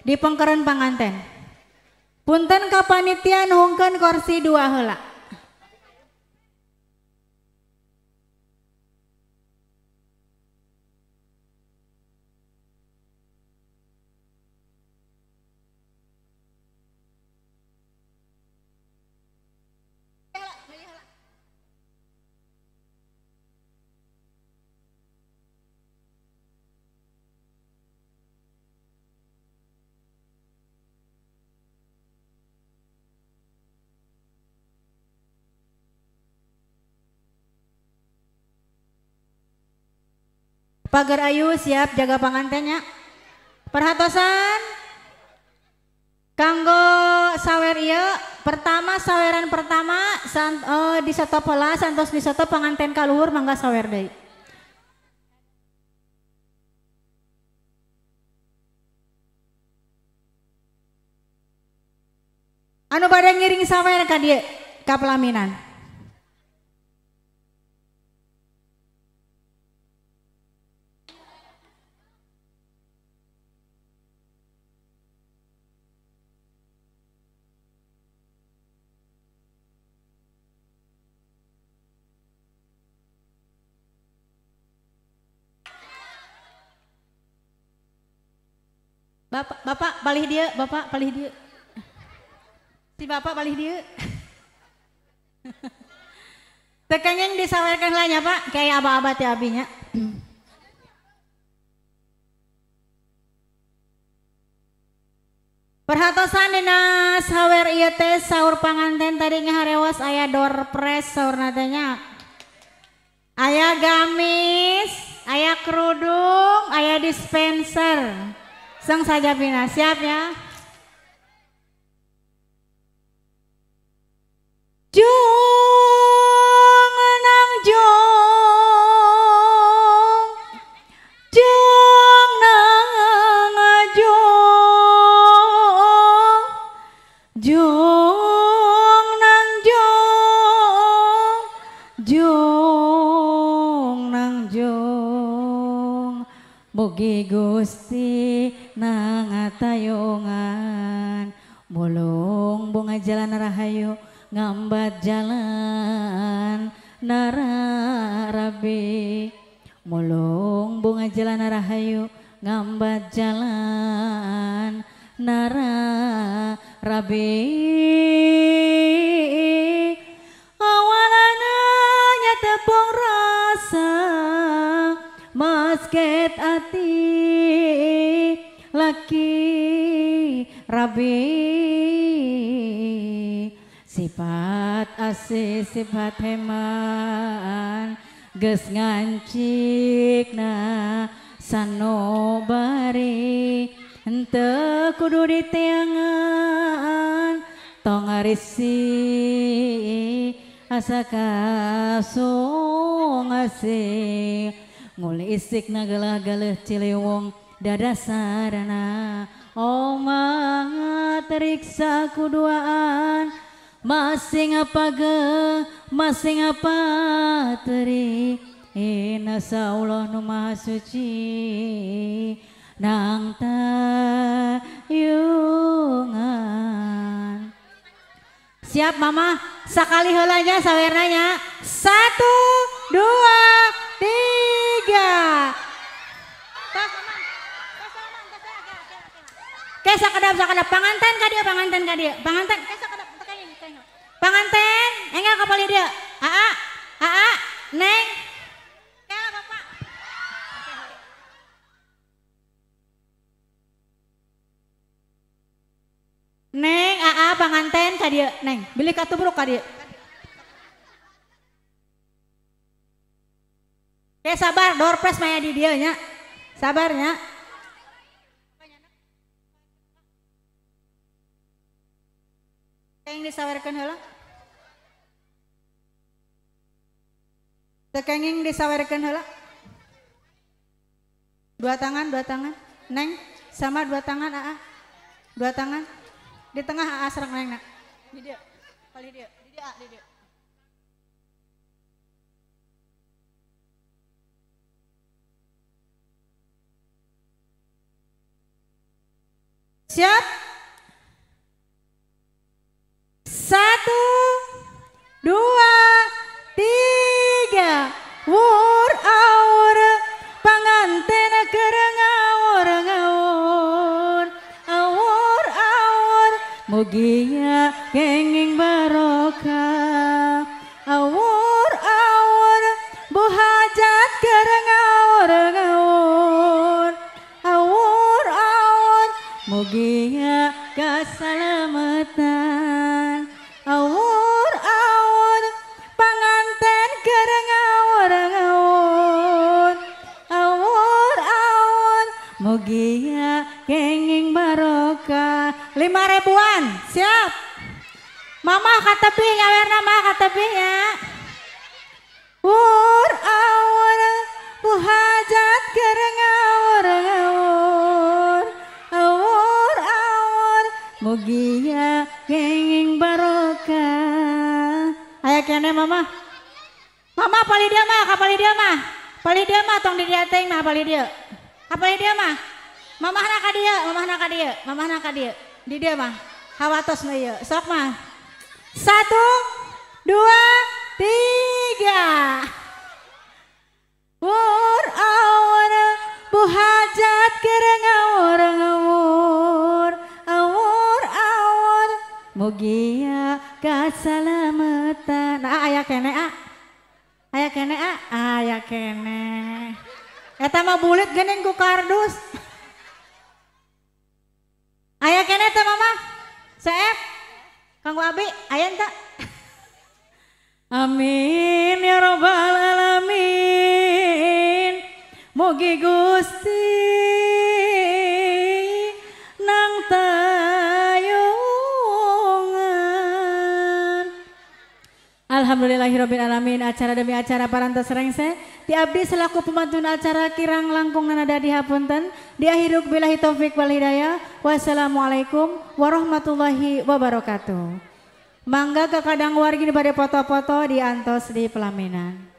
di pengkeren panganten punten kapanitian hongken kursi dua helak Pagar Ayu siap jaga pangantennya. Perhatosan kanggo sawer iya pertama saweran pertama san, oh, eh, di soto pola santos di soto panganten kaluhur mangga sawer deh. Anu badan ngiring sawer kan dia ka Bapak, bapak balik dia, bapak balik dia. Si bapak balik dia. yang disawarkan lainnya pak, kayak abah-abah ti abinya. Perhatosan dina sawer iya teh sahur panganten tadinya ngeharewas ayah door press sahur nantinya, Ayah gamis, ayah kerudung, ayah dispenser. Langsung saja bina siap ya? Mugi Gusti nangatayongan Mulung bunga jalan rahayu ngambat jalan nararabi Mulung bunga jalan rahayu ngambat jalan nararabi hati laki rabi sifat asih sifat heman ges ngancik na sanobari ente kudu di tiangan tongarisi arisi asa kasung asih ngule isik nagalah galah cilewong dada sarana omang teriksa kuduaan masing apa ge masing apa teri ina sa Allah nu maha suci nang tayungan siap mama sekali helanya sawernanya satu dua tiga. Kesa kedap, kedap. Panganten ka dia, panganten ka dia. Panganten, kesa kedap. Panganten, enggak kepala dia. Aa, aa, neng. bapak. Neng, aa, panganten ka dia. Neng, beli katubruk ka dia. Oke sabar, door maya di dia nya. Sabarnya. Yang disawarkan heula. Tekenging disawarkan heula. Dua tangan, dua tangan. Neng sama dua tangan aa. Dua tangan. Di tengah aa serang neng nak. Di dia. Kali dia. Di dia, di dia. Siap? Satu, dua, tiga. Wur aur, pengantin kereng awur ngawur. Awur aur, mugia kenging barokah. Mugia keselamatan awur awur panganten kereng awur awur awur awur Mugia kenging barokah lima ribuan siap mama kata pinya warna mama kata pinya awur awur puhajat kereng awur awur kapal dia mah, kapal dia mah. Kapal dia mah tong didateng mah kapal dia. Kapal dia mah. Mamah nak dia, mamah nak dia, mamah nak dia. Di dia mah. Hawatos mah ya, Sok mah. Satu, dua, tiga. Wur awur buhajat kira ngawur ngawur, awur awur mugia kasalamatan, Nah ayah kene ah. Aya kene ah, ah ya aya kene. Eta mah bulit geuning ku kardus. Aya kene teh mama. seep Kanggo Abi, aya entah. Amin ya robbal alamin. Mugi Gusti nang tayungan. Alhamdulillahirabbil alamin acara demi acara Parantos Rengse. Di abdi selaku pemantun acara kirang langkung nanada dihapunten. Di akhiruk bilahi taufik wal hidayah. Wassalamualaikum warahmatullahi wabarakatuh. Mangga ke kadang wargi pada foto-foto di antos di pelaminan.